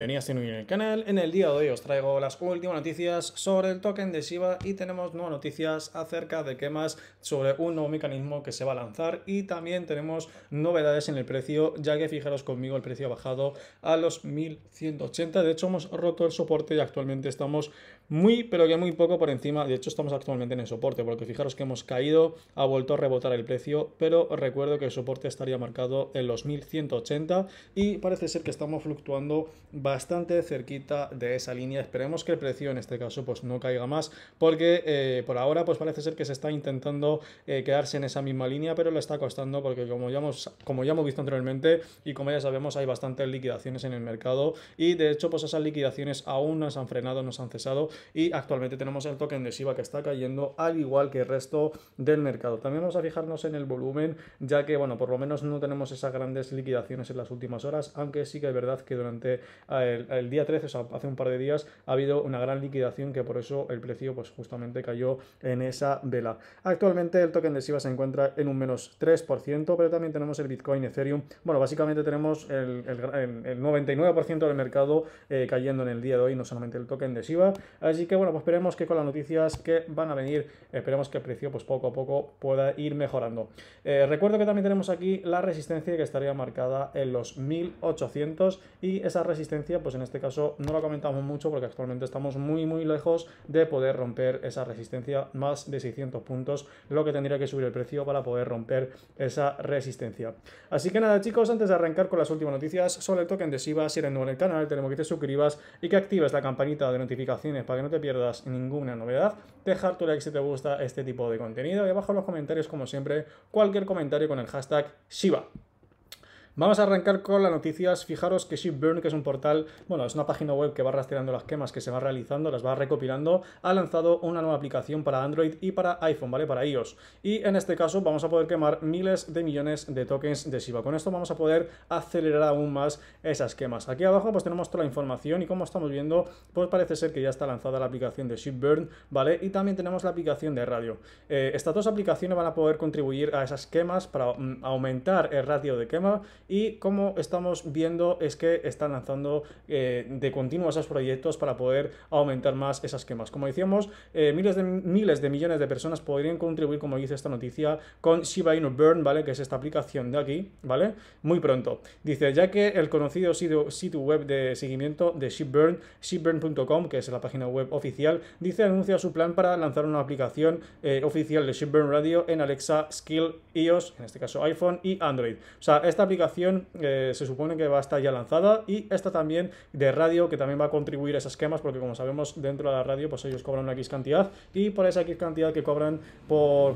Bienvenidos en el canal. En el día de hoy os traigo las últimas noticias sobre el token de Shiba y tenemos nuevas noticias acerca de qué más sobre un nuevo mecanismo que se va a lanzar y también tenemos novedades en el precio, ya que fijaros conmigo el precio ha bajado a los 1180. De hecho, hemos roto el soporte y actualmente estamos muy, pero que muy poco por encima. De hecho, estamos actualmente en el soporte, porque fijaros que hemos caído, ha vuelto a rebotar el precio, pero recuerdo que el soporte estaría marcado en los 1180 y parece ser que estamos fluctuando bastante cerquita de esa línea. Esperemos que el precio en este caso pues no caiga más porque eh, por ahora pues parece ser que se está intentando eh, quedarse en esa misma línea pero le está costando porque como ya, hemos, como ya hemos visto anteriormente y como ya sabemos hay bastantes liquidaciones en el mercado y de hecho pues esas liquidaciones aún no han frenado, no han cesado y actualmente tenemos el token de Shiba que está cayendo al igual que el resto del mercado. También vamos a fijarnos en el volumen ya que bueno por lo menos no tenemos esas grandes liquidaciones en las últimas horas aunque sí que es verdad que durante eh, el, día 13, o sea, hace un par de días, ha habido una gran liquidación que por eso el precio pues justamente cayó en esa vela. Actualmente el token de Shiba se encuentra en un menos 3%, pero también tenemos el Bitcoin, Ethereum. Bueno, básicamente tenemos el, 99% del mercado eh, cayendo en el día de hoy, no solamente el token de Shiba Así que bueno, pues esperemos que con las noticias que van a venir, esperemos que el precio pues poco a poco pueda ir mejorando. Eh, recuerdo que también tenemos aquí la resistencia que estaría marcada en los 1800 y esa resistencia pues en este caso no lo comentamos mucho porque actualmente estamos muy muy lejos de poder romper esa resistencia más de 600 puntos, lo que tendría que subir el precio para poder romper esa resistencia. Así que nada chicos, antes de arrancar con las últimas noticias sobre el token de Shiva, si eres nuevo en el canal, tenemos que te suscribas y que actives la campanita de notificaciones para que no te pierdas ninguna novedad, dejar tu like si te gusta este tipo de contenido y abajo en los comentarios como siempre cualquier comentario con el hashtag Shiva. Vamos a arrancar con las noticias. Fijaros que Shipburn, que es un portal, bueno, es una página web que va rastreando las quemas que se va realizando, las va recopilando, ha lanzado una nueva aplicación para Android y para iPhone, ¿vale? Para iOS. Y en este caso vamos a poder quemar miles de millones de tokens de Shiba. Con esto vamos a poder acelerar aún más esas quemas. Aquí abajo pues tenemos toda la información y como estamos viendo, pues parece ser que ya está lanzada la aplicación de Shipburn, ¿vale? Y también tenemos la aplicación de radio. Eh, estas dos aplicaciones van a poder contribuir a esas quemas para mm, aumentar el radio de quema y como estamos viendo es que están lanzando eh, de continuo esos proyectos para poder aumentar más esas quemas. Como decíamos, eh, miles, de, miles de millones de personas podrían contribuir, como dice esta noticia, con Shiba Inu Burn, ¿vale? Que es esta aplicación de aquí, ¿vale? Muy pronto. Dice, ya que el conocido sitio, web de seguimiento de Shibburn, shibburn.com, que es la página web oficial, dice, anuncia su plan para lanzar una aplicación eh, oficial de Shibburn Radio en Alexa, Skill, iOS, en este caso iPhone y Android. O sea, esta aplicación eh, se supone que va a estar ya lanzada y esta también de radio que también va a contribuir a esas quemas porque como sabemos dentro de la radio pues ellos cobran una X cantidad y por esa X cantidad que cobran por,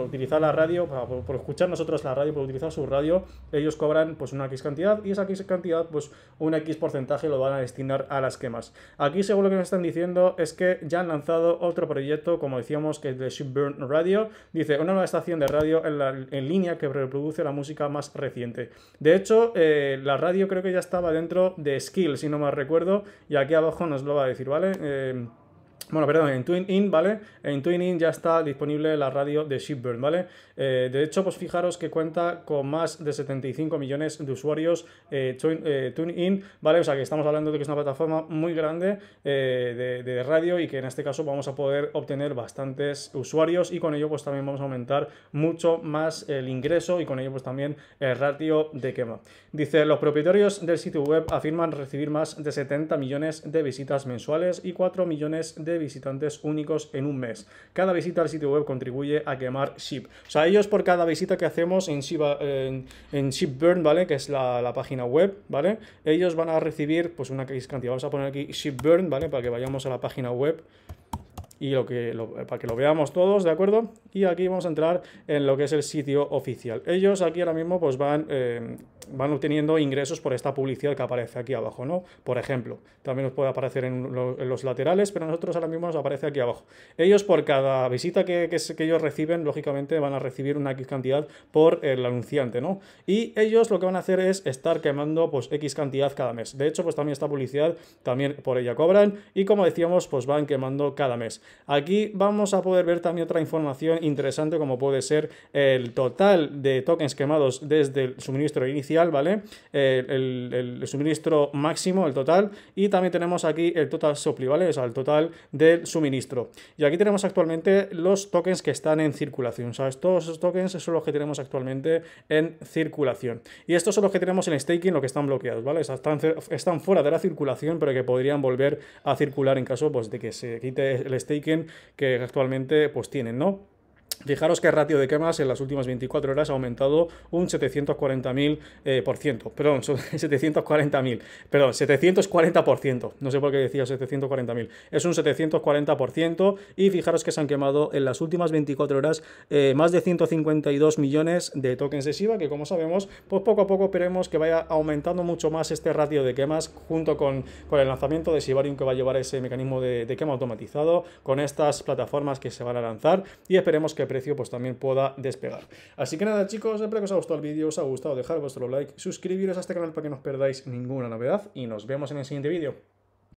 utilizar la radio, por, escuchar nosotros la radio, por utilizar su radio, ellos cobran pues una X cantidad y esa X cantidad pues un X porcentaje lo van a destinar a las quemas. Aquí según lo que me están diciendo es que ya han lanzado otro proyecto como decíamos que es de Shipburn Radio, dice una nueva estación de radio en línea que reproduce la música más reciente. De hecho, eh, la radio creo que ya estaba dentro de Skill, si no mal recuerdo, y aquí abajo nos lo va a decir, ¿vale? Eh, bueno, perdón, en TuneIn, ¿vale? En TuneIn ya está disponible la radio de Shipburn, ¿vale? Eh, de hecho, pues fijaros que cuenta con más de 75 millones de usuarios eh, TuneIn, eh, ¿vale? O sea, que estamos hablando de que es una plataforma muy grande eh, de, de, radio y que en este caso vamos a poder obtener bastantes usuarios y con ello pues también vamos a aumentar mucho más el ingreso y con ello pues también el ratio de quema. Dice, los propietarios del sitio web afirman recibir más de 70 millones de visitas mensuales y 4 millones de visitantes únicos en un mes. Cada visita al sitio web contribuye a quemar Ship. O sea, ellos por cada visita que hacemos en, Shiba, en, ship ShipBurn, ¿vale? Que es la, página web, ¿vale? Ellos van a recibir pues una cantidad. Vamos a poner aquí Burn, ¿vale? Para que vayamos a la página web y lo que para que lo veamos todos, ¿de acuerdo? Y aquí vamos a entrar en lo que es el sitio oficial. Ellos aquí ahora mismo pues van... Eh, van obteniendo ingresos por esta publicidad que aparece aquí abajo, ¿no? Por ejemplo, también nos puede aparecer en, los laterales, pero a nosotros ahora mismo nos aparece aquí abajo. Ellos por cada visita que, ellos reciben, lógicamente van a recibir una X cantidad por el anunciante, ¿no? Y ellos lo que van a hacer es estar quemando pues X cantidad cada mes. De hecho, pues también esta publicidad, también por ella cobran y como decíamos, pues van quemando cada mes. Aquí vamos a poder ver también otra información interesante como puede ser el total de tokens quemados desde el suministro inicial ¿vale? el, suministro máximo, el total, y también tenemos aquí el total supply, ¿vale? O sea, el total del suministro. Y aquí tenemos actualmente los tokens que están en circulación, ¿sabes? Todos esos tokens son los que tenemos actualmente en circulación. Y estos son los que tenemos en staking, los que están bloqueados, ¿vale? están, fuera de la circulación, pero que podrían volver a circular en caso pues, de que se quite el staking que actualmente pues tienen, ¿no? Fijaros que el ratio de quemas en las últimas 24 horas ha aumentado un 740.000%, eh, por ciento, perdón, 740.000, perdón, 740%, no sé por qué decía 740.000, es un 740% y fijaros que se han quemado en las últimas 24 horas eh, más de 152 millones de tokens de Shiba que como sabemos, pues poco a poco esperemos que vaya aumentando mucho más este ratio de quemas junto con, con el lanzamiento de Sivarium que va a llevar ese mecanismo de, de quema automatizado, con estas plataformas que se van a lanzar y esperemos que precio pues también pueda despegar. Así que nada chicos, espero que os haya gustado el vídeo, os ha gustado dejar vuestro like, suscribiros a este canal para que no os perdáis ninguna novedad y nos vemos en el siguiente vídeo.